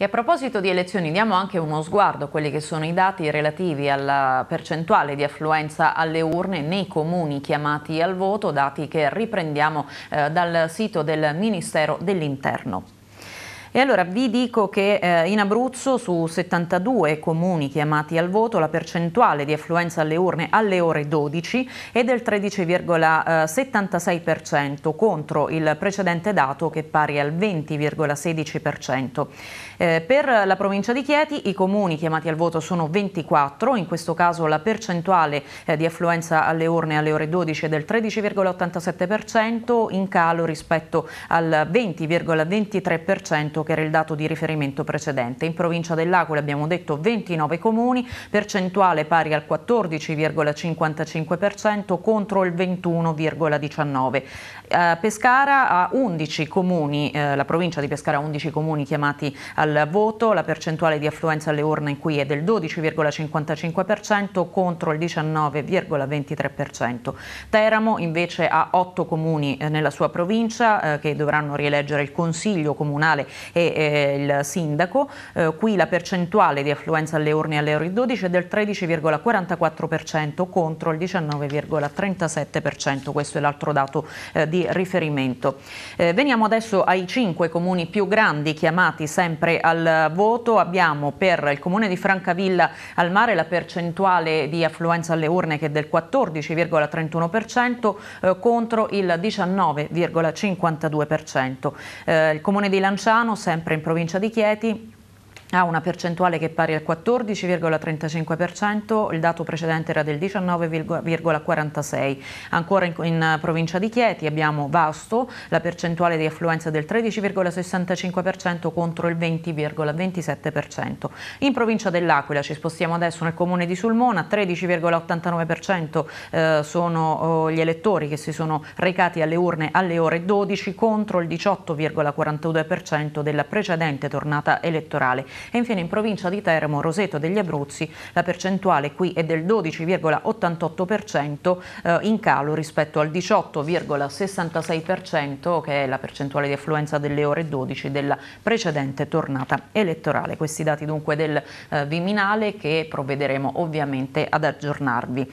E a proposito di elezioni diamo anche uno sguardo a quelli che sono i dati relativi alla percentuale di affluenza alle urne nei comuni chiamati al voto, dati che riprendiamo eh, dal sito del Ministero dell'Interno. E allora vi dico che eh, in Abruzzo su 72 comuni chiamati al voto la percentuale di affluenza alle urne alle ore 12 è del 13,76% eh, contro il precedente dato che è pari al 20,16%. Eh, per la provincia di Chieti i comuni chiamati al voto sono 24, in questo caso la percentuale eh, di affluenza alle urne alle ore 12 è del 13,87% in calo rispetto al 20,23% che era il dato di riferimento precedente. In provincia dell'Aquila abbiamo detto 29 comuni, percentuale pari al 14,55% contro il 21,19%. Eh, Pescara ha 11 comuni, eh, la provincia di Pescara ha 11 comuni chiamati al voto, la percentuale di affluenza alle urne in cui è del 12,55% contro il 19,23%. Teramo invece ha 8 comuni eh, nella sua provincia eh, che dovranno rieleggere il Consiglio comunale e il sindaco. Eh, qui la percentuale di affluenza alle urne alle ore 12 è del 13,44% contro il 19,37%, questo è l'altro dato eh, di riferimento. Eh, veniamo adesso ai cinque comuni più grandi chiamati sempre al voto. Abbiamo per il comune di Francavilla al mare la percentuale di affluenza alle urne che è del 14,31% eh, contro il 19,52%. Eh, il comune di Lanciano sempre in provincia di Chieti ha una percentuale che è pari al 14,35%, il dato precedente era del 19,46%. Ancora in, in, provincia di Chieti abbiamo Vasto, la percentuale di affluenza del 13,65% contro il 20,27%. In provincia dell'Aquila ci spostiamo adesso nel comune di Sulmona, 13,89% eh, sono oh, gli elettori che si sono recati alle urne alle ore 12 contro il 18,42% della precedente tornata elettorale e infine in provincia di Teramo, Roseto degli Abruzzi la percentuale qui è del 12,88% eh, in calo rispetto al 18,66% che è la percentuale di affluenza delle ore 12 della precedente tornata elettorale. Questi dati dunque del eh, Viminale che provvederemo ovviamente ad aggiornarvi.